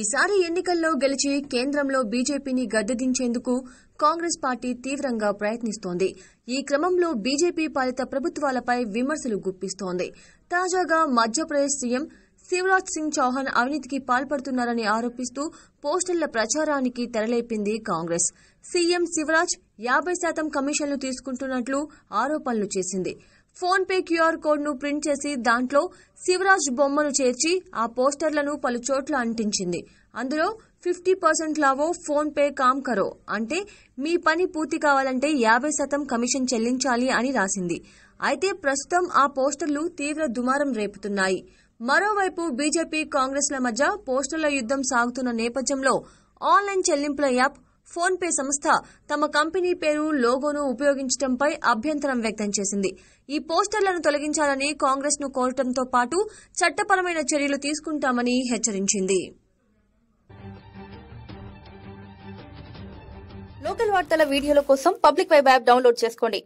ఈసారి ఎన్నికల్లో గెలిచి కేంద్రంలో బీజేపీని గద్దెదించేందుకు కాంగ్రెస్ పార్టీ తీవ్రంగా ప్రయత్నిస్తోంది ఈ క్రమంలో బీజేపీ పాలిత ప్రభుత్వాలపై విమర్శలు గుప్పిస్తోంది తాజాగా మధ్యప్రదేశ్ సీఎం శివరాజ్ సింగ్ చౌహాన్ అవినీతికి పాల్పడుతున్నారని ఆరోపిస్తూ పోస్టర్ల ప్రచారానికి తెరలేపింది కాంగ్రెస్ సీఎం శివరాజ్ యాభై శాతం కమిషన్లు తీసుకుంటున్నట్లు ఆరోపణలు చేసింది ఫోన్ పే క్యూఆర్ కోడ్ ను ప్రింట్ చేసి దాంట్లో శివరాజ్ బొమ్మను చేర్చి ఆ పోస్టర్లను పలు చోట్ల అంటించింది అందులో ఫిఫ్టీ పర్సెంట్ లావో ఫోన్ పే కామ్ కరో అంటే మీ పని పూర్తి కావాలంటే యాభై శాతం కమిషన్ చెల్లించాలి అని రాసింది అయితే ప్రస్తుతం ఆ పోస్టర్లు తీవ్ర దుమారం రేపుతున్నాయి మరోవైపు బీజేపీ కాంగ్రెస్ల మధ్య పోస్టర్ల యుద్ధం సాగుతున్న నేపథ్యంలో ఆన్లైన్ చెల్లింపుల యాప్ ఫోన్ పే సంస్థ తమ కంపెనీ పేరు లోగోను ఉపయోగించడంపై అభ్యంతరం వ్యక్తం చేసింది ఈ పోస్టర్లను తొలగించాలని కాంగ్రెస్ ను కోరటంతో పాటు చట్టపరమైన చర్యలు తీసుకుంటామని హెచ్చరించింది లోకల్ వార్తల వీడియోల కోసం పబ్లిక్ వైబ్ యాప్ డౌన్లోడ్ చేసుకోండి